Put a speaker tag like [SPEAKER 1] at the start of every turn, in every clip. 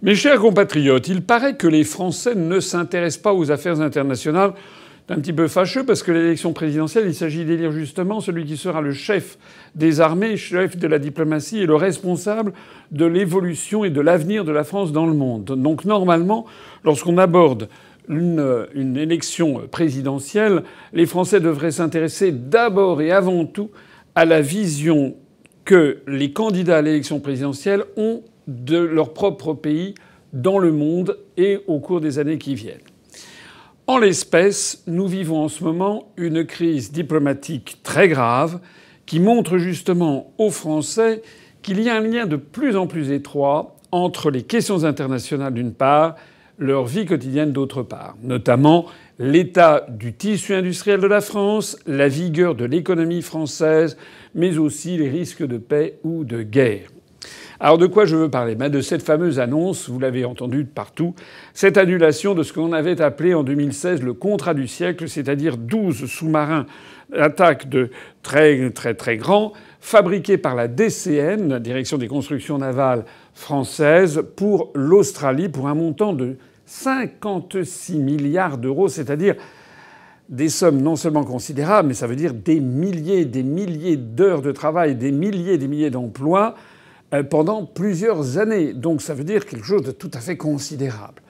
[SPEAKER 1] Mes chers compatriotes, il paraît que les Français ne s'intéressent pas aux affaires internationales. C'est un petit peu fâcheux parce que l'élection présidentielle, il s'agit d'élire justement celui qui sera le chef des armées, chef de la diplomatie et le responsable de l'évolution et de l'avenir de la France dans le monde. Donc normalement, lorsqu'on aborde une, une, élection présidentielle, les Français devraient s'intéresser d'abord et avant tout à la vision que les candidats à l'élection présidentielle ont de leur propre pays dans le monde et au cours des années qui viennent. En l'espèce, nous vivons en ce moment une crise diplomatique très grave qui montre justement aux Français qu'il y a un lien de plus en plus étroit entre les questions internationales d'une part, leur vie quotidienne d'autre part, notamment l'état du tissu industriel de la France, la vigueur de l'économie française, mais aussi les risques de paix ou de guerre. Alors de quoi je veux parler ben De cette fameuse annonce, vous l'avez entendue partout, cette annulation de ce qu'on avait appelé en 2016 le contrat du siècle, c'est-à-dire 12 sous-marins d'attaque de très très très grands fabriqués par la DCN, la Direction des constructions navales française, pour l'Australie, pour un montant de 56 milliards d'euros, c'est-à-dire des sommes non seulement considérables, mais ça veut dire des milliers, des milliers d'heures de travail, des milliers, des milliers d'emplois euh, pendant plusieurs années. Donc ça veut dire quelque chose de tout à fait considérable.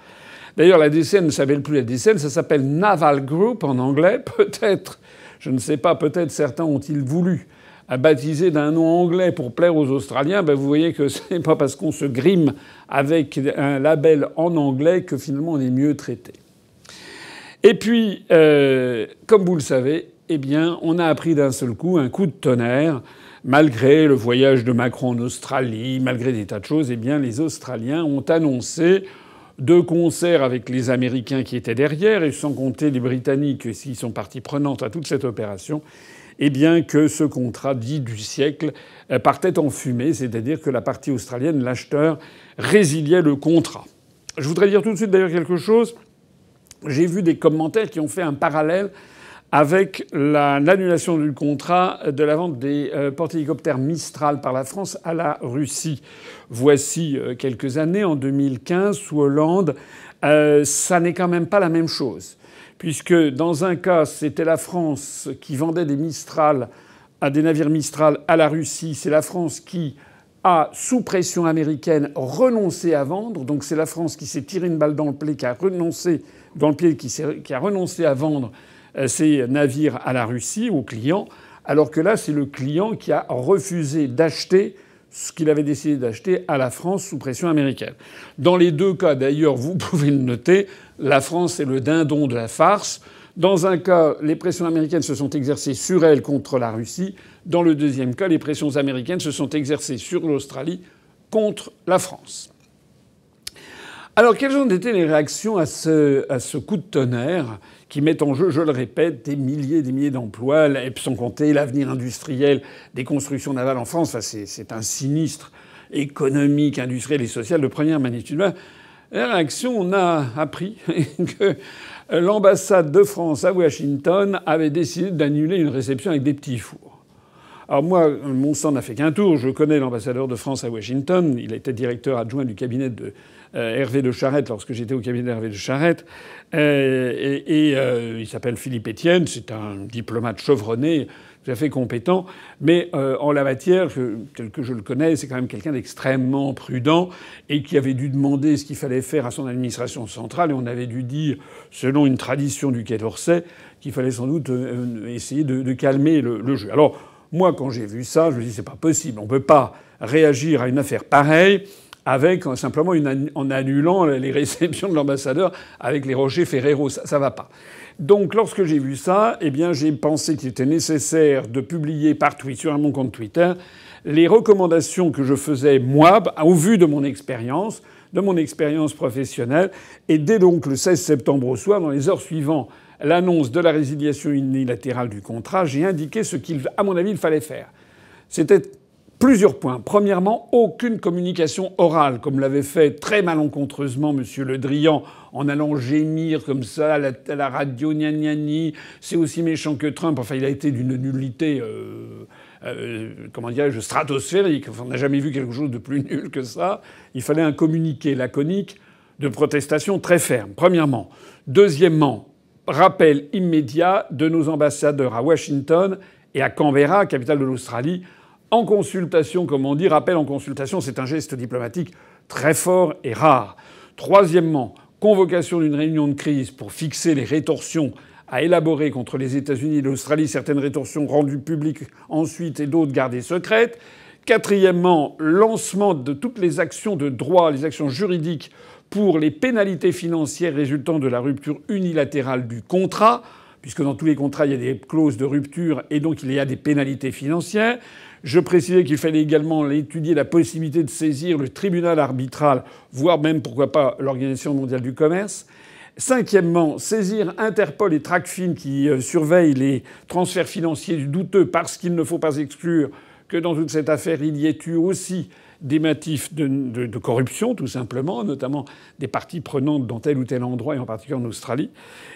[SPEAKER 1] D'ailleurs, la DCN ne s'appelle plus la DCN, ça s'appelle Naval Group en anglais, peut-être. Je ne sais pas, peut-être certains ont-ils voulu euh, baptiser d'un nom anglais pour plaire aux Australiens, ben vous voyez que ce n'est pas parce qu'on se grime avec un label en anglais que finalement on est mieux traité. Et puis, euh, comme vous le savez, eh bien, on a appris d'un seul coup un coup de tonnerre. Malgré le voyage de Macron en Australie, malgré des tas de choses, eh bien, les Australiens ont annoncé deux concerts avec les Américains qui étaient derrière, et sans compter les Britanniques qui sont parties prenantes à toute cette opération, eh bien que ce contrat dit du siècle euh, partait en fumée, c'est-à-dire que la partie australienne, l'acheteur, résiliait le contrat. Je voudrais dire tout de suite d'ailleurs quelque chose. J'ai vu des commentaires qui ont fait un parallèle avec l'annulation du contrat de la vente des euh, hélicoptères Mistral par la France à la Russie. Voici euh, quelques années, en 2015, sous Hollande, euh, ça n'est quand même pas la même chose. Puisque dans un cas, c'était la France qui vendait des Mistral à des navires Mistral à la Russie. C'est la France qui a, sous pression américaine, renoncé à vendre. Donc c'est la France qui s'est tiré une balle dans le pied, qui a renoncé, qui a renoncé à vendre euh, ces navires à la Russie, aux client, alors que là, c'est le client qui a refusé d'acheter ce qu'il avait décidé d'acheter à la France sous pression américaine. Dans les deux cas, d'ailleurs, vous pouvez le noter, la France est le dindon de la farce. Dans un cas, les pressions américaines se sont exercées sur elle contre la Russie. Dans le deuxième cas, les pressions américaines se sont exercées sur l'Australie contre la France. Alors, quelles ont été les réactions à ce coup de tonnerre qui mettent en jeu, je le répète, des milliers et des milliers d'emplois, sans compter l'avenir industriel des constructions navales en France. c'est un sinistre économique, industriel et social de première magnitude. La bah, réaction, on a appris que l'ambassade de France à Washington avait décidé d'annuler une réception avec des petits fours. Alors moi, mon sang n'a fait qu'un tour. Je connais l'ambassadeur de France à Washington. Il était directeur adjoint du cabinet de euh, Hervé de Charette lorsque j'étais au cabinet d'Hervé de Charette. Euh, et, euh, il s'appelle Philippe Étienne. C'est un diplomate chevronné, tout à fait compétent. Mais en la matière, tel que je le connais, c'est quand même quelqu'un d'extrêmement prudent et qui avait dû demander ce qu'il fallait faire à son administration centrale. Et on avait dû dire, selon une tradition du Quai d'Orsay, qu'il fallait sans doute essayer de, calmer le, le jeu. Alors moi, quand j'ai vu ça, je me dis c'est pas possible. On ne peut pas réagir à une affaire pareille avec euh, simplement en annulant les réceptions de l'ambassadeur avec les rochers Ferrero. Ça, va pas. Donc, lorsque j'ai vu ça, eh bien, j'ai pensé qu'il était nécessaire de publier par Twitter, sur mon compte Twitter, les recommandations que je faisais moi, bah, au vu de mon expérience, de mon expérience professionnelle. Et dès donc le 16 septembre au soir, dans les heures suivantes l'annonce de la résiliation unilatérale du contrat, j'ai indiqué ce qu'il, à mon avis, il fallait faire. C'était plusieurs points. Premièrement, aucune communication orale, comme l'avait fait très malencontreusement M. Le Drian en allant gémir comme ça à la, radio, gna C'est aussi méchant que Trump. Enfin, il a été d'une nullité. Euh, euh, comment dirais-je, stratosphérique. on n'a jamais vu quelque chose de plus nul que ça. Il fallait un communiqué laconique de protestation très ferme, premièrement. Deuxièmement, rappel immédiat de nos ambassadeurs à Washington et à Canberra, capitale de l'Australie, en consultation, comme on dit, rappel en consultation, c'est un geste diplomatique très fort et rare. Troisièmement, convocation d'une réunion de crise pour fixer les rétorsions à élaborer contre les États-Unis et l'Australie, certaines rétorsions rendues publiques ensuite et d'autres gardées secrètes. Quatrièmement, lancement de toutes les actions de droit, les actions juridiques pour les pénalités financières résultant de la rupture unilatérale du contrat, puisque dans tous les contrats, il y a des clauses de rupture et donc il y a des pénalités financières. Je précisais qu'il fallait également étudier la possibilité de saisir le tribunal arbitral, voire même, pourquoi pas, l'Organisation mondiale du commerce. Cinquièmement, saisir Interpol et Tracfin qui euh, surveillent les transferts financiers douteux parce qu'il ne faut pas exclure que dans toute cette affaire, il y ait eu aussi des matifs de, corruption, tout simplement, notamment des parties prenantes dans tel ou tel endroit, et en particulier en Australie.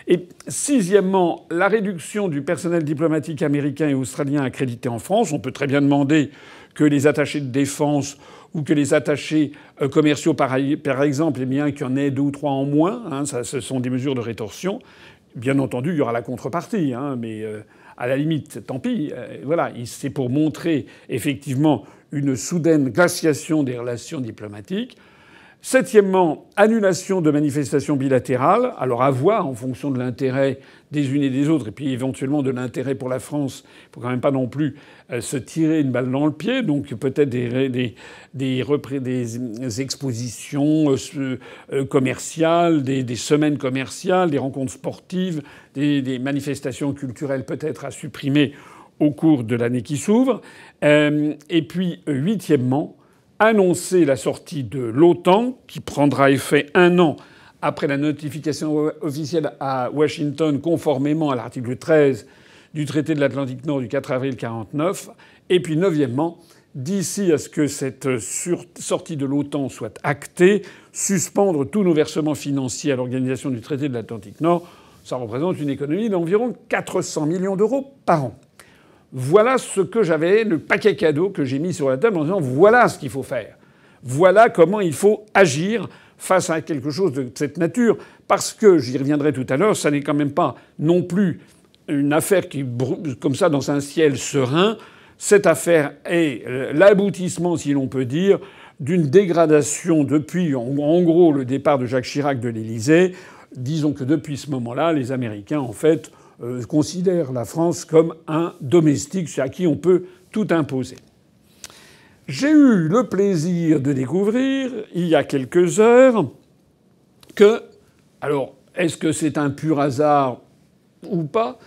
[SPEAKER 1] Et sixièmement, la réduction du personnel diplomatique américain et australien accrédité en France. On peut très bien demander que les attachés de défense ou que les attachés euh, commerciaux, par exemple, eh bien, qu'il y en ait deux ou trois en moins. Hein, ça, ce sont des mesures de rétorsion. Bien entendu, il y aura la contrepartie, hein, mais euh, à la limite, tant pis. Euh, voilà, c'est pour montrer effectivement une soudaine glaciation des relations diplomatiques. Septièmement, annulation de manifestations bilatérales, alors à voir en fonction de l'intérêt des unes et des autres, et puis éventuellement de l'intérêt pour la France. pour quand même pas non plus euh, se tirer une balle dans le pied, donc peut-être des, des, des, expositions euh, euh, commerciales, des, semaines commerciales, des rencontres sportives, des, manifestations culturelles peut-être à supprimer au cours de l'année qui s'ouvre. Euh, et puis, huitièmement, annoncer la sortie de l'OTAN, qui prendra effet un an après la notification officielle à Washington, conformément à l'article 13 du traité de l'Atlantique Nord du 4 avril 49. Et puis, neuvièmement, d'ici à ce que cette sortie de l'OTAN soit actée, suspendre tous nos versements financiers à l'organisation du traité de l'Atlantique Nord, ça représente une économie d'environ 400 millions d'euros par an. Voilà ce que j'avais, le paquet cadeau que j'ai mis sur la table en disant voilà ce qu'il faut faire. Voilà comment il faut agir face à quelque chose de cette nature. Parce que, j'y reviendrai tout à l'heure, ça n'est quand même pas non plus une affaire qui brûle comme ça dans un ciel serein. Cette affaire est euh, l'aboutissement, si l'on peut dire, d'une dégradation depuis, en gros, le départ de Jacques Chirac de l'Élysée. Disons que depuis ce moment-là, les Américains, en fait, euh, considère la France comme un domestique à qui on peut tout imposer. J'ai eu le plaisir de découvrir, il y a quelques heures, que, alors, est-ce que c'est un pur hasard ou pas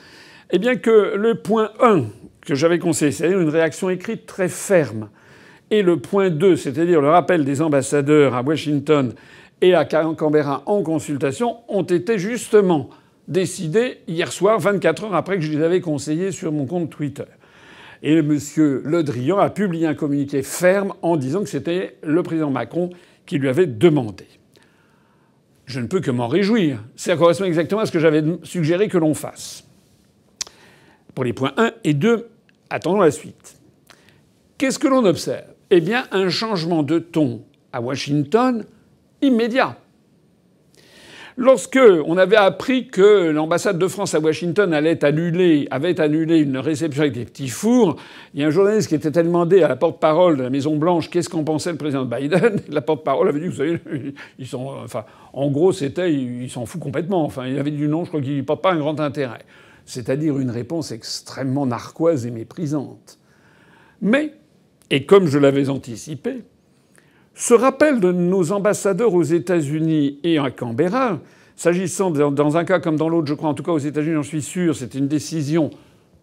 [SPEAKER 1] Eh bien, que le point 1 que j'avais conseillé, c'est-à-dire une réaction écrite très ferme, et le point 2, c'est-à-dire le rappel des ambassadeurs à Washington et à Canberra en consultation, ont été justement décidé hier soir, 24 heures après que je les avais conseillés sur mon compte Twitter. Et M. Le Drian a publié un communiqué ferme en disant que c'était le président Macron qui lui avait demandé. Je ne peux que m'en réjouir. Ça correspond exactement à ce que j'avais suggéré que l'on fasse. Pour les points 1 et 2, attendons la suite. Qu'est-ce que l'on observe Eh bien, un changement de ton à Washington immédiat. Lorsque on avait appris que l'ambassade de France à Washington allait annuler, avait annulé une réception avec des petits fours, il y a un journaliste qui était demandé à la porte-parole de la Maison Blanche qu'est-ce qu'en pensait le président Biden. La porte-parole avait dit, vous savez, enfin, en gros, c'était, il s'en fout complètement. Enfin, il avait dit non, je crois qu'il n'y porte pas un grand intérêt. C'est-à-dire une réponse extrêmement narquoise et méprisante. Mais, et comme je l'avais anticipé, ce rappel de nos ambassadeurs aux États-Unis et à Canberra, s'agissant dans un cas comme dans l'autre, je crois en tout cas aux États-Unis, j'en suis sûr, c'est une décision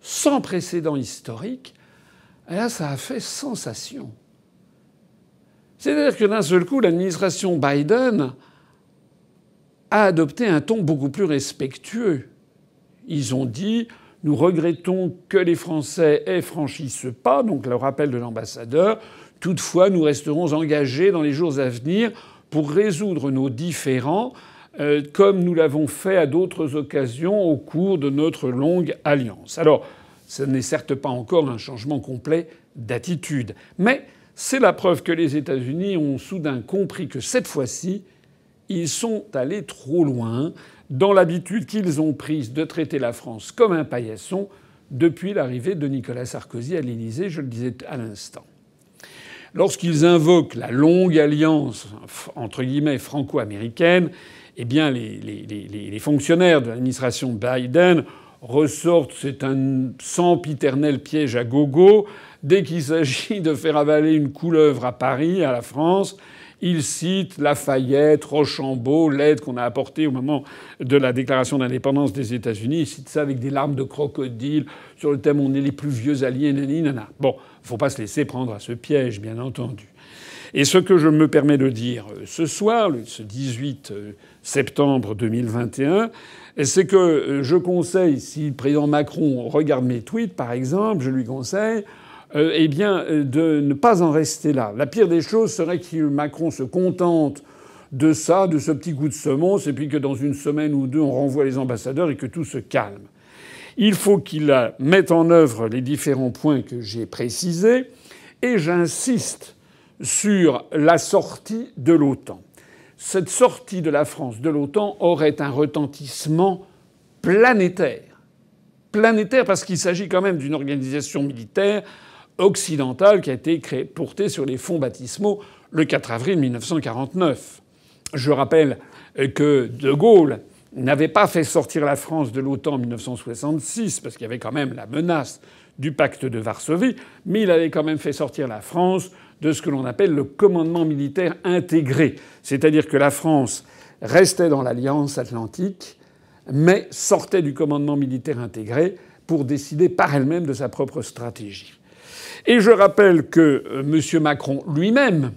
[SPEAKER 1] sans précédent historique, là ça a fait sensation. C'est-à-dire que d'un seul coup, l'administration Biden a adopté un ton beaucoup plus respectueux. Ils ont dit nous regrettons que les Français aient franchi ce pas, donc le rappel de l'ambassadeur. Toutefois, nous resterons engagés dans les jours à venir pour résoudre nos différends euh, comme nous l'avons fait à d'autres occasions au cours de notre longue alliance. Alors, ce n'est certes pas encore un changement complet d'attitude, mais c'est la preuve que les États-Unis ont soudain compris que cette fois-ci, ils sont allés trop loin dans l'habitude qu'ils ont prise de traiter la France comme un paillasson depuis l'arrivée de Nicolas Sarkozy à l'Élysée, je le disais à l'instant. Lorsqu'ils invoquent la longue alliance entre guillemets franco-américaine, eh bien les, fonctionnaires de l'administration Biden ressortent, c'est un sempiternel piège à gogo. Dès qu'il s'agit de faire avaler une couleuvre à Paris, à la France, ils citent Lafayette, Rochambeau, l'aide qu'on a apportée au moment de la déclaration d'indépendance des États-Unis. Ils citent ça avec des larmes de crocodile sur le thème on est les plus vieux alliés, nanana. Bon ne faut pas se laisser prendre à ce piège, bien entendu. Et ce que je me permets de dire euh, ce soir, ce 18 euh, septembre 2021, c'est que euh, je conseille, si le président Macron regarde mes tweets, par exemple, je lui conseille eh bien, de ne pas en rester là. La pire des choses serait que Macron se contente de ça, de ce petit coup de semonce, et puis que dans une semaine ou deux, on renvoie les ambassadeurs et que tout se calme. Il faut qu'il mette en œuvre les différents points que j'ai précisés. Et j'insiste sur la sortie de l'OTAN. Cette sortie de la France de l'OTAN aurait un retentissement planétaire. Planétaire parce qu'il s'agit quand même d'une organisation militaire occidentale qui a été créée, portée sur les fonds baptismaux le 4 avril 1949. Je rappelle que De Gaulle n'avait pas fait sortir la France de l'OTAN en 1966, parce qu'il y avait quand même la menace du pacte de Varsovie, mais il avait quand même fait sortir la France de ce que l'on appelle le commandement militaire intégré. C'est-à-dire que la France restait dans l'Alliance atlantique, mais sortait du commandement militaire intégré pour décider par elle-même de sa propre stratégie. Et je rappelle que euh, M. Macron lui-même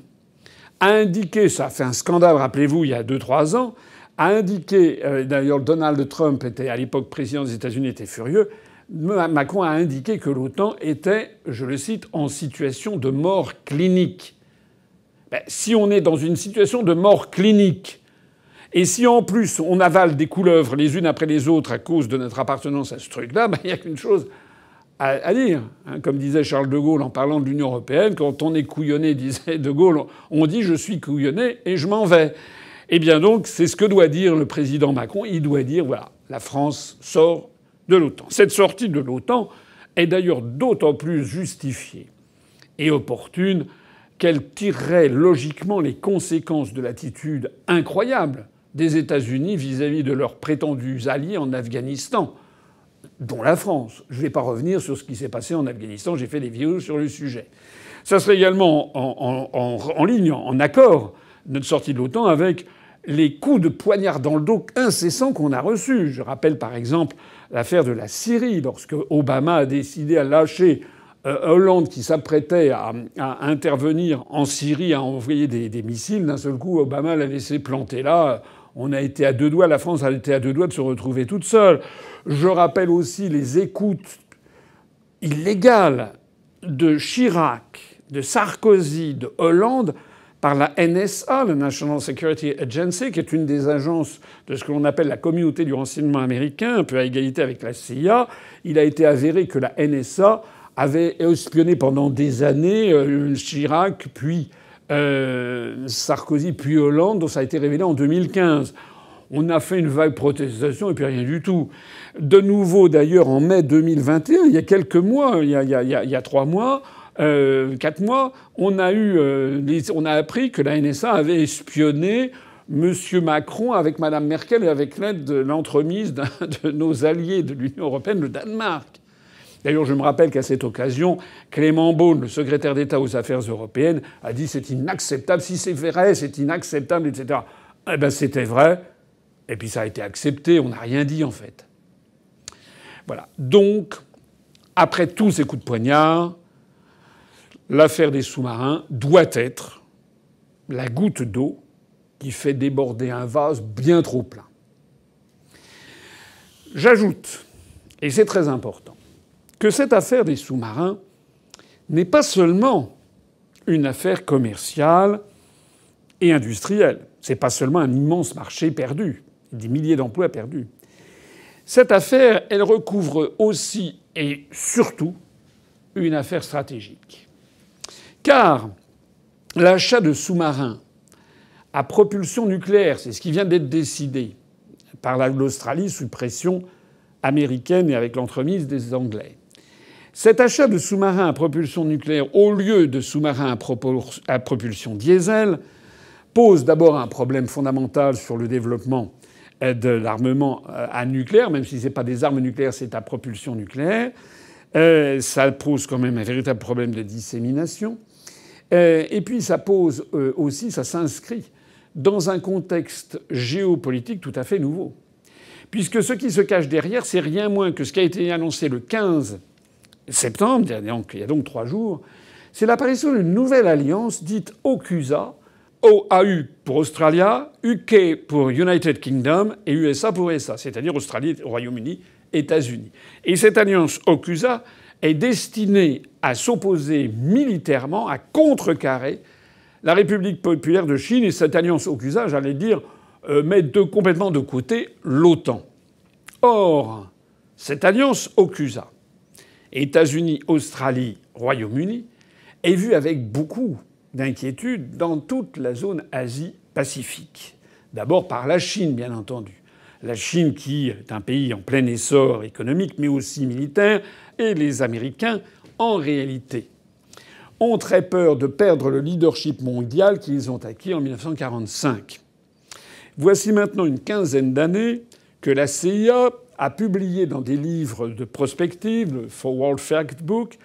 [SPEAKER 1] a indiqué, ça a fait un scandale, rappelez-vous, il y a 2-3 ans, a indiqué, euh, d'ailleurs Donald Trump était à l'époque président des États-Unis, était furieux, Macron a indiqué que l'OTAN était, je le cite, en situation de mort clinique. Ben, si on est dans une situation de mort clinique, et si en plus on avale des couleuvres les unes après les autres à cause de notre appartenance à ce truc-là, ben, il n'y a qu'une chose à, dire. Hein. comme disait Charles de Gaulle en parlant de l'Union européenne, quand on est couillonné, disait de Gaulle, on dit je suis couillonné et je m'en vais. Eh bien donc, c'est ce que doit dire le président Macron. Il doit dire voilà, la France sort de l'OTAN. Cette sortie de l'OTAN est d'ailleurs d'autant plus justifiée et opportune qu'elle tirerait logiquement les conséquences de l'attitude incroyable des États-Unis vis-à-vis de leurs prétendus alliés en Afghanistan, dont la France. Je ne vais pas revenir sur ce qui s'est passé en Afghanistan, j'ai fait des vidéos sur le sujet. Ça serait également en ligne, en accord notre sortie de l'OTAN avec les coups de poignard dans le dos incessants qu'on a reçus. Je rappelle par exemple l'affaire de la Syrie, lorsque Obama a décidé à lâcher euh, Hollande qui s'apprêtait à, intervenir en Syrie, à envoyer des, des missiles, d'un seul coup, Obama l'a laissé planter là. On a été à deux doigts, la France a été à deux doigts de se retrouver toute seule. Je rappelle aussi les écoutes illégales de Chirac, de Sarkozy, de Hollande par la NSA, la National Security Agency, qui est une des agences de ce que l'on appelle la communauté du renseignement américain, un peu à égalité avec la CIA, il a été avéré que la NSA avait espionné pendant des années euh, Chirac, puis euh, Sarkozy, puis Hollande, dont ça a été révélé en 2015. On a fait une vague protestation et puis rien du tout. De nouveau, d'ailleurs, en mai 2021, il y a quelques mois, il y a, il y a trois mois, euh, quatre mois, on a, eu, euh, on a appris que la NSA avait espionné Monsieur Macron avec Madame Merkel et avec l'aide de l'entremise d'un de nos alliés de l'Union européenne, le Danemark. D'ailleurs, je me rappelle qu'à cette occasion, Clément Beaune, le secrétaire d'État aux Affaires européennes, a dit c'est inacceptable, si c'est vrai, c'est inacceptable, etc. Eh bien, c'était vrai. Et puis ça a été accepté, on n'a rien dit en fait. Voilà. Donc, après tous ces coups de poignard, l'affaire des sous-marins doit être la goutte d'eau qui fait déborder un vase bien trop plein. J'ajoute, et c'est très important, que cette affaire des sous-marins n'est pas seulement une affaire commerciale et industrielle. C'est pas seulement un immense marché perdu, des milliers d'emplois perdus. Cette affaire, elle recouvre aussi et surtout une affaire stratégique. Car l'achat de sous-marins à propulsion nucléaire, c'est ce qui vient d'être décidé par l'Australie sous pression américaine et avec l'entremise des Anglais. Cet achat de sous-marins à propulsion nucléaire au lieu de sous-marins à propulsion diesel pose d'abord un problème fondamental sur le développement euh, de l'armement euh, à nucléaire, même si ce n'est pas des armes nucléaires, c'est à propulsion nucléaire. Euh, ça pose quand même un véritable problème de dissémination. Euh, et puis ça pose euh, aussi, ça s'inscrit dans un contexte géopolitique tout à fait nouveau. Puisque ce qui se cache derrière, c'est rien moins que ce qui a été annoncé le 15 septembre, il y a donc trois jours, c'est l'apparition d'une nouvelle alliance dite OCUSA, OAU pour Australia, UK pour United Kingdom et USA pour USA, e c'est-à-dire Australie, Royaume-Uni, États-Unis. Et cette alliance OCUSA, est destinée à s'opposer militairement, à contrecarrer la République populaire de Chine et cette alliance Ocusa, j'allais dire, euh, met de, complètement de côté l'OTAN. Or, cette alliance OCUSA, États-Unis, Australie, Royaume-Uni, est vue avec beaucoup d'inquiétude dans toute la zone Asie-Pacifique. D'abord par la Chine, bien entendu. La Chine qui est un pays en plein essor économique, mais aussi militaire, et les Américains, en réalité, ont très peur de perdre le leadership mondial qu'ils ont acquis en 1945. Voici maintenant une quinzaine d'années que la CIA a publié dans des livres de prospective, le Forward Fact Book,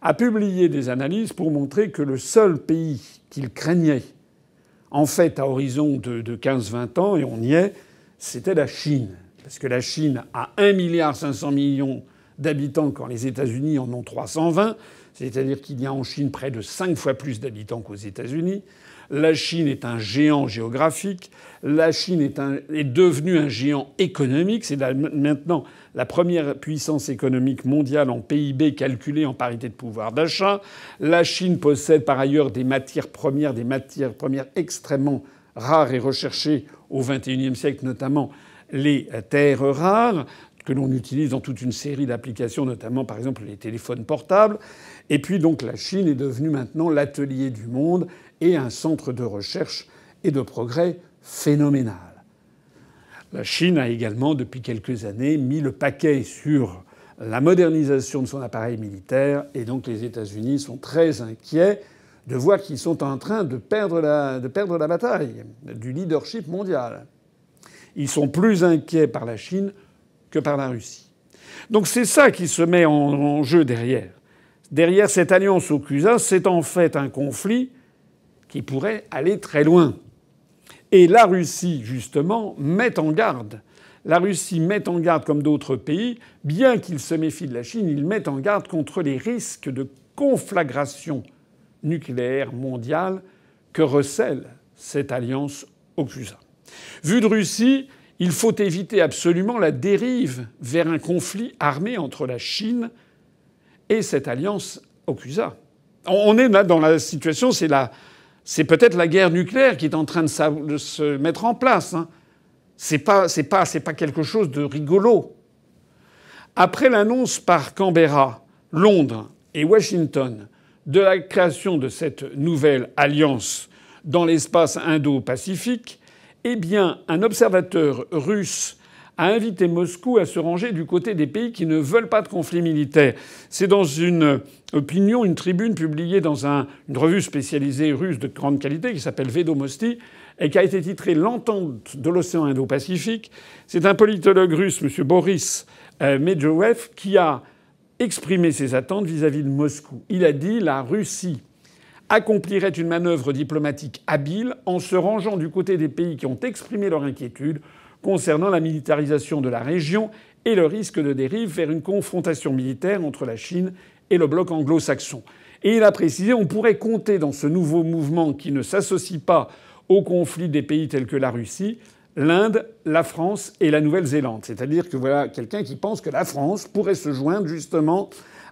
[SPEAKER 1] a publié des analyses pour montrer que le seul pays qu'ils craignaient, en fait, à horizon de, 15-20 ans, et on y est, c'était la Chine. Parce que la Chine a 1,5 milliard d'habitants quand les États-Unis en ont 320, c'est-à-dire qu'il y a en Chine près de 5 fois plus d'habitants qu'aux États-Unis. La Chine est un géant géographique. La Chine est, devenue un géant économique. C'est maintenant la première puissance économique mondiale en PIB calculée en parité de pouvoir d'achat. La Chine possède par ailleurs des matières premières, des matières premières extrêmement rares et recherchées au XXIe siècle, notamment les euh, terres rares que l'on utilise dans toute une série d'applications, notamment par exemple les téléphones portables. Et puis donc la Chine est devenue maintenant l'atelier du monde et un centre de recherche et de progrès phénoménal. La Chine a également depuis quelques années mis le paquet sur la modernisation de son appareil militaire et donc les États-Unis sont très inquiets de voir qu'ils sont en train de perdre, la... de perdre la bataille du leadership mondial. Ils sont plus inquiets par la Chine que par la Russie. Donc c'est ça qui se met en, jeu derrière. Derrière cette alliance au c'est en fait un conflit qui pourrait aller très loin. Et la Russie, justement, met en garde. La Russie met en garde, comme d'autres pays, bien qu'ils se méfient de la Chine, ils mettent en garde contre les risques de conflagration nucléaire mondiale que recèle cette alliance au CUSA. Vu de Russie, il faut éviter absolument la dérive vers un conflit armé entre la Chine et cette alliance Okusa. On est là dans la situation, c'est la... c'est peut-être la guerre nucléaire qui est en train de, se mettre en place. Ce hein. C'est pas, c'est pas, c'est pas quelque chose de rigolo. Après l'annonce par Canberra, Londres et Washington de la création de cette nouvelle alliance dans l'espace indo-pacifique, eh bien, un observateur russe a invité Moscou à se ranger du côté des pays qui ne veulent pas de conflit militaire. C'est dans une opinion, une tribune publiée dans une revue spécialisée russe de grande qualité qui s'appelle Vedomosti et qui a été titrée L'entente de l'océan Indo-Pacifique. C'est un politologue russe, M. Boris euh, Medvedev, qui a exprimé ses attentes vis à -vis de Moscou. Il a dit la Russie accomplirait une manœuvre diplomatique habile en se rangeant du côté des pays qui ont exprimé leur inquiétude concernant la militarisation de la région et le risque de dérive vers une confrontation militaire entre la Chine et le bloc anglo-saxon. Et il a précisé on pourrait compter dans ce nouveau mouvement qui ne s'associe pas au conflit des pays tels que la Russie, l'Inde, la France et la Nouvelle-Zélande. C'est-à-dire que voilà quelqu'un qui pense que la France pourrait se joindre justement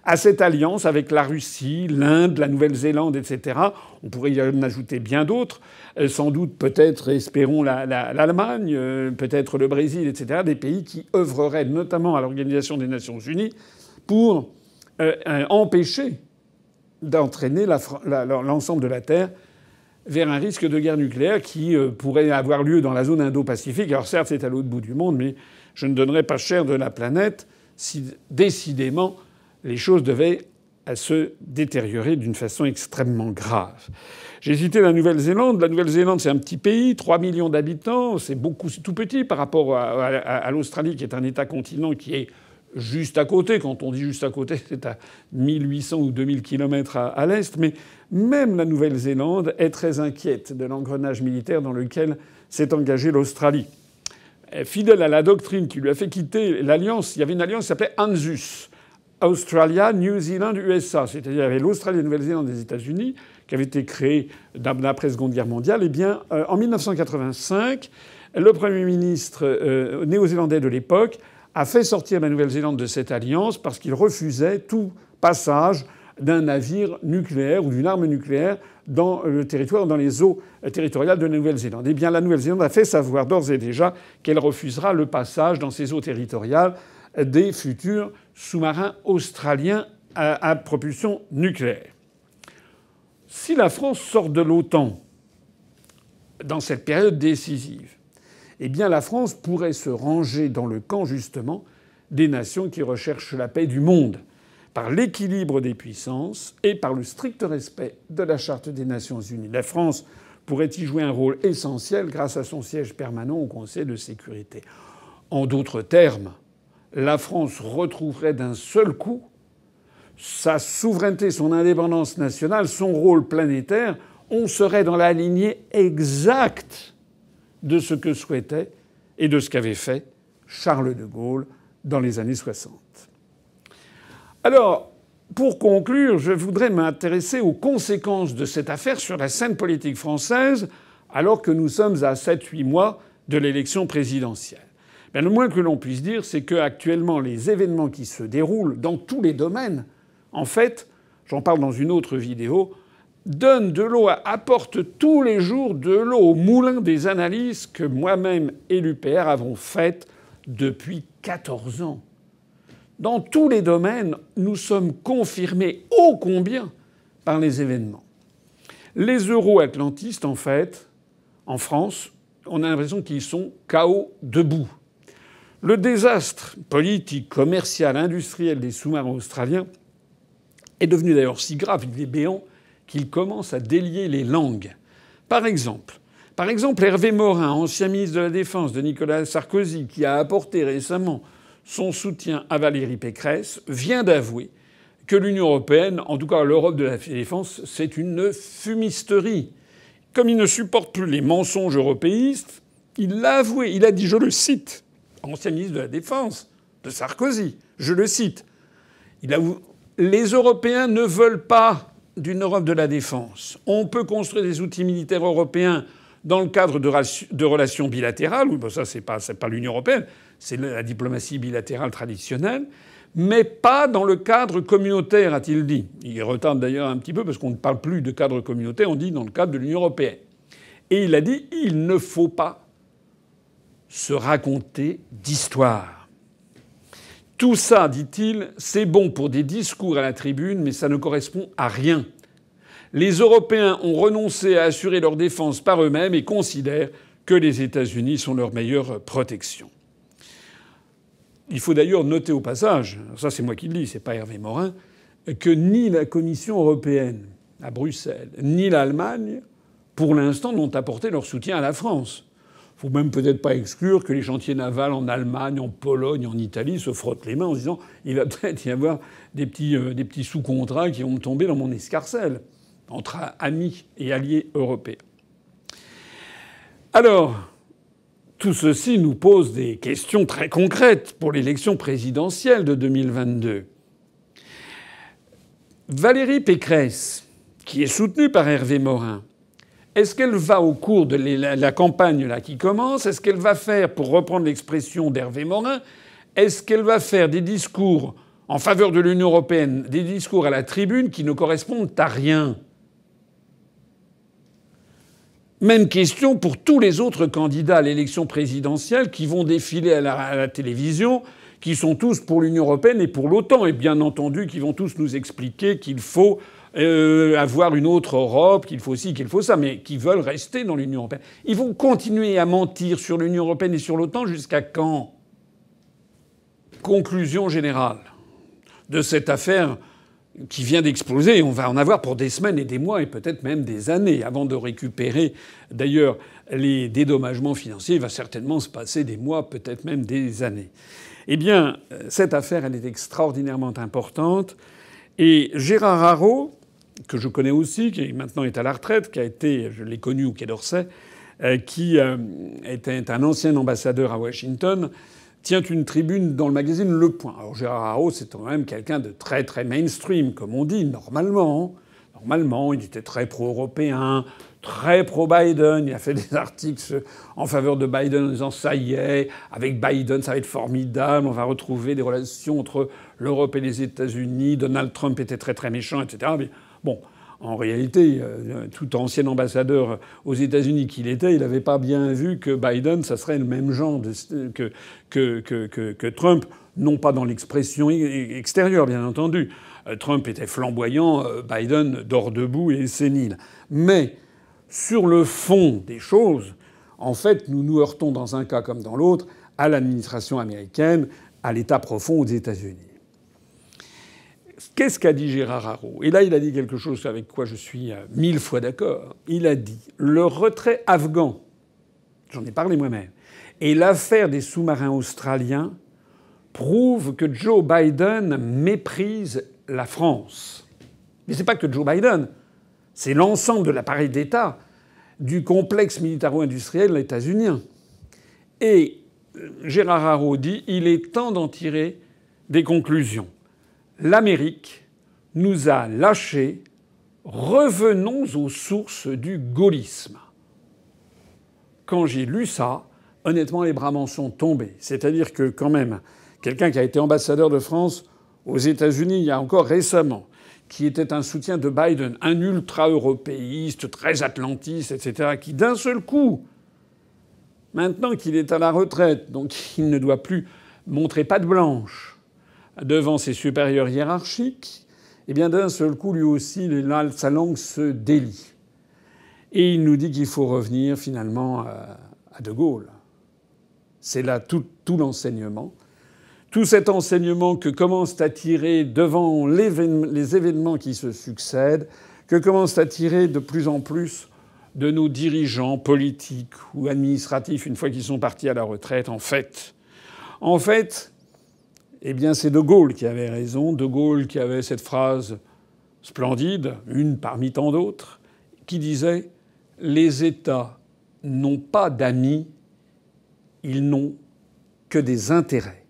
[SPEAKER 1] à cette alliance avec la Russie, l'Inde, la Nouvelle-Zélande, etc. On pourrait y ajouter bien d'autres, euh, sans doute peut-être, espérons, l'Allemagne, euh, peut-être le Brésil, etc., des pays qui œuvreraient notamment à l'Organisation des Nations Unies pour euh, empêcher d'entraîner l'ensemble de la Terre vers un risque de guerre nucléaire qui pourrait avoir lieu dans la zone Indo-Pacifique. Alors certes, c'est à l'autre bout du monde, mais je ne donnerais pas cher de la planète si décidément les choses devaient se détériorer d'une façon extrêmement grave. J'ai cité la Nouvelle-Zélande. La Nouvelle-Zélande, c'est un petit pays, 3 millions d'habitants, c'est beaucoup, tout petit par rapport à, l'Australie, qui est un État-continent qui est juste à côté. Quand on dit juste à côté, c'est à 1800 ou 2000 kilomètres à, l'est. Mais même la Nouvelle-Zélande est très inquiète de l'engrenage militaire dans lequel s'est engagée l'Australie. Euh, fidèle à la doctrine qui lui a fait quitter l'alliance, il y avait une alliance qui s'appelait ANZUS Australia, New Zealand, USA. C'est-à-dire, y avait l'Australie, la Nouvelle-Zélande et les États-Unis qui avaient été créés d'après la Seconde Guerre mondiale. Eh bien, euh, en 1985, le Premier ministre euh, néo-zélandais de l'époque a fait sortir la Nouvelle-Zélande de cette alliance parce qu'il refusait tout passage d'un navire nucléaire ou d'une arme nucléaire dans le territoire, dans les eaux territoriales de la Nouvelle-Zélande. Eh bien, la Nouvelle-Zélande a fait savoir d'ores et déjà qu'elle refusera le passage dans ses eaux territoriales des futurs sous-marin australien à, à propulsion nucléaire. Si la France sort de l'OTAN dans cette période décisive, eh bien la France pourrait se ranger dans le camp justement des nations qui recherchent la paix du monde par l'équilibre des puissances et par le strict respect de la Charte des Nations Unies. La France pourrait y jouer un rôle essentiel grâce à son siège permanent au Conseil de sécurité. En d'autres termes, la France retrouverait d'un seul coup sa souveraineté, son indépendance nationale, son rôle planétaire. On serait dans la lignée exacte de ce que souhaitait et de ce qu'avait fait Charles de Gaulle dans les années 60. Alors, pour conclure, je voudrais m'intéresser aux conséquences de cette affaire sur la scène politique française alors que nous sommes à 7-8 mois de l'élection présidentielle. Ben, le moins que l'on puisse dire, c'est qu'actuellement, les événements qui se déroulent dans tous les domaines, en fait, j'en parle dans une autre vidéo, donnent de l'eau, apportent tous les jours de l'eau au moulin des analyses que moi-même et l'UPR avons faites depuis 14 ans. Dans tous les domaines, nous sommes confirmés ô combien par les événements. Les euro-atlantistes, en fait, en France, on a l'impression qu'ils sont chaos debout. Le désastre politique, commercial, industriel des sous-marins australiens est devenu d'ailleurs si grave, il est béant, qu'il commence à délier les langues. Par exemple, par exemple, Hervé Morin, ancien ministre de la Défense de Nicolas Sarkozy, qui a apporté récemment son soutien à Valérie Pécresse, vient d'avouer que l'Union européenne, en tout cas l'Europe de la défense, c'est une fumisterie. Comme il ne supporte plus les mensonges européistes, il l'a avoué, il a dit, je le cite, ancien ministre de la Défense, de Sarkozy. Je le cite. Il a... Les Européens ne veulent pas d'une Europe de la défense. On peut construire des outils militaires européens dans le cadre de, relations bilatérales. ça, c'est pas, pas l'Union européenne, c'est la diplomatie bilatérale traditionnelle. Mais pas dans le cadre communautaire, a-t-il dit. Il retarde d'ailleurs un petit peu parce qu'on ne parle plus de cadre communautaire, on dit dans le cadre de l'Union européenne. Et il a dit il ne faut pas se raconter d'histoires. « Tout ça, dit-il, c'est bon pour des discours à la tribune, mais ça ne correspond à rien. Les Européens ont renoncé à assurer leur défense par eux-mêmes et considèrent que les États-Unis sont leur meilleure protection. Il faut d'ailleurs noter au passage, ça c'est moi qui le dis, c'est pas Hervé Morin, que ni la Commission européenne à Bruxelles, ni l'Allemagne, pour l'instant, n'ont apporté leur soutien à la France faut même peut-être pas exclure que les chantiers navals en Allemagne, en Pologne, en Italie se frottent les mains en disant il va peut-être y avoir des petits, euh, des petits sous-contrats qui vont tomber dans mon escarcelle entre amis et alliés européens. Alors, tout ceci nous pose des questions très concrètes pour l'élection présidentielle de 2022. Valérie Pécresse, qui est soutenue par Hervé Morin, est-ce qu'elle va, au cours de la campagne là qui commence, est-ce qu'elle va faire, pour reprendre l'expression d'Hervé Morin, est-ce qu'elle va faire des discours en faveur de l'Union européenne, des discours à la tribune qui ne correspondent à rien même question pour tous les autres candidats à l'élection présidentielle qui vont défiler à la, à la télévision, qui sont tous pour l'Union européenne et pour l'OTAN, et bien entendu qui vont tous nous expliquer qu'il faut euh, avoir une autre Europe, qu'il faut ci, qu'il faut ça, mais qui veulent rester dans l'Union européenne. Ils vont continuer à mentir sur l'Union européenne et sur l'OTAN jusqu'à quand Conclusion générale de cette affaire qui vient d'exploser. On va en avoir pour des semaines et des mois et peut-être même des années avant de récupérer. D'ailleurs, les dédommagements financiers, il va certainement se passer des mois, peut-être même des années. Eh bien, cette affaire, elle est extraordinairement importante. Et Gérard Haro, que je connais aussi, qui maintenant est à la retraite, qui a été, je l'ai connu au Quai d'Orsay, euh, qui euh, était un ancien ambassadeur à Washington, tient une tribune dans le magazine Le Point. Alors Gérard Haro, c'est quand même quelqu'un de très très mainstream, comme on dit, normalement. Normalement, il était très pro-européen, très pro-Biden. Il a fait des articles en faveur de Biden en disant ça y est, avec Biden, ça va être formidable, on va retrouver des relations entre l'Europe et les États-Unis. Donald Trump était très très méchant, etc. Bon. En réalité, euh, tout ancien ambassadeur aux États-Unis qu'il était, il n'avait pas bien vu que Biden, ça serait le même genre que, que, Trump, non pas dans l'expression extérieure, bien entendu. Euh, Trump était flamboyant, euh, Biden dort debout et sénile. Mais sur le fond des choses, en fait, nous nous heurtons dans un cas comme dans l'autre à l'administration américaine, à l'État profond aux États-Unis qu'est-ce qu'a dit Gérard Haro Et là, il a dit quelque chose avec quoi je suis euh, mille fois d'accord. Il a dit le retrait afghan, j'en ai parlé moi-même, et l'affaire des sous-marins australiens prouvent que Joe Biden méprise la France. Mais c'est pas que Joe Biden, c'est l'ensemble de l'appareil d'État du complexe militaro-industriel états-unien. Et euh, Gérard Haro dit il est temps d'en tirer des conclusions l'Amérique nous a lâchés. Revenons aux sources du gaullisme. Quand j'ai lu ça, honnêtement, les bras m'en sont tombés. C'est-à-dire que quand même, quelqu'un qui a été ambassadeur de France aux États-Unis il y a encore récemment, qui était un soutien de Biden, un ultra-européiste, très atlantiste, etc., qui d'un seul coup, maintenant qu'il est à la retraite, donc il ne doit plus montrer pas de blanche, devant ses supérieurs hiérarchiques, eh bien d'un seul coup, lui aussi, sa langue se délie. Et il nous dit qu'il faut revenir finalement à De Gaulle. C'est là tout, l'enseignement. Tout cet enseignement que commencent à tirer devant les événements qui se succèdent, que commencent à tirer de plus en plus de nos dirigeants politiques ou administratifs une fois qu'ils sont partis à la retraite, en fait. En fait, eh bien c'est De Gaulle qui avait raison, De Gaulle qui avait cette phrase splendide, une parmi tant d'autres, qui disait Les États n'ont pas d'amis, ils n'ont que des intérêts.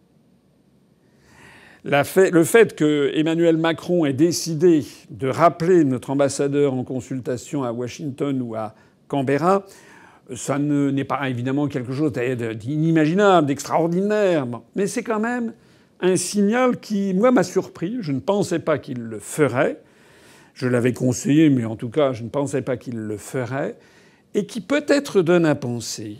[SPEAKER 1] le fait que Emmanuel Macron ait décidé de rappeler notre ambassadeur en consultation à Washington ou à Canberra, ça n'est pas évidemment quelque chose d'inimaginable, d'extraordinaire, mais c'est quand même un signal qui, moi, m'a surpris. Je ne pensais pas qu'il le ferait. Je l'avais conseillé, mais en tout cas, je ne pensais pas qu'il le ferait. Et qui peut-être donne à penser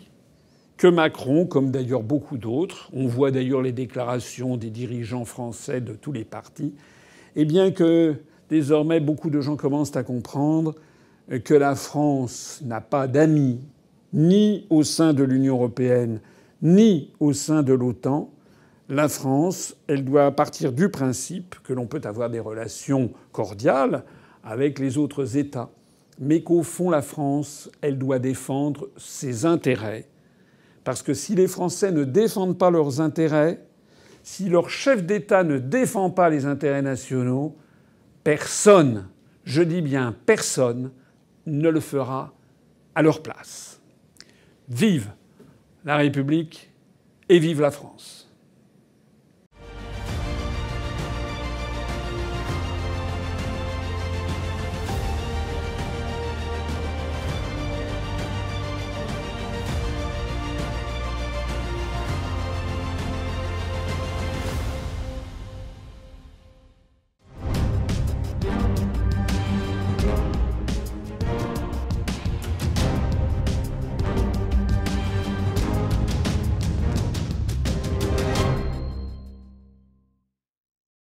[SPEAKER 1] que Macron, comme d'ailleurs beaucoup d'autres, on voit d'ailleurs les déclarations des dirigeants français de tous les partis, eh bien que désormais beaucoup de gens commencent à comprendre que la France n'a pas d'amis, ni au sein de l'Union européenne, ni au sein de l'OTAN, la France, elle doit partir du principe que l'on peut avoir des relations cordiales avec les autres États, mais qu'au fond, la France, elle doit défendre ses intérêts. Parce que si les Français ne défendent pas leurs intérêts, si leur chef d'État ne défend pas les intérêts nationaux, personne, je dis bien personne, ne le fera à leur place. Vive la République et vive la France.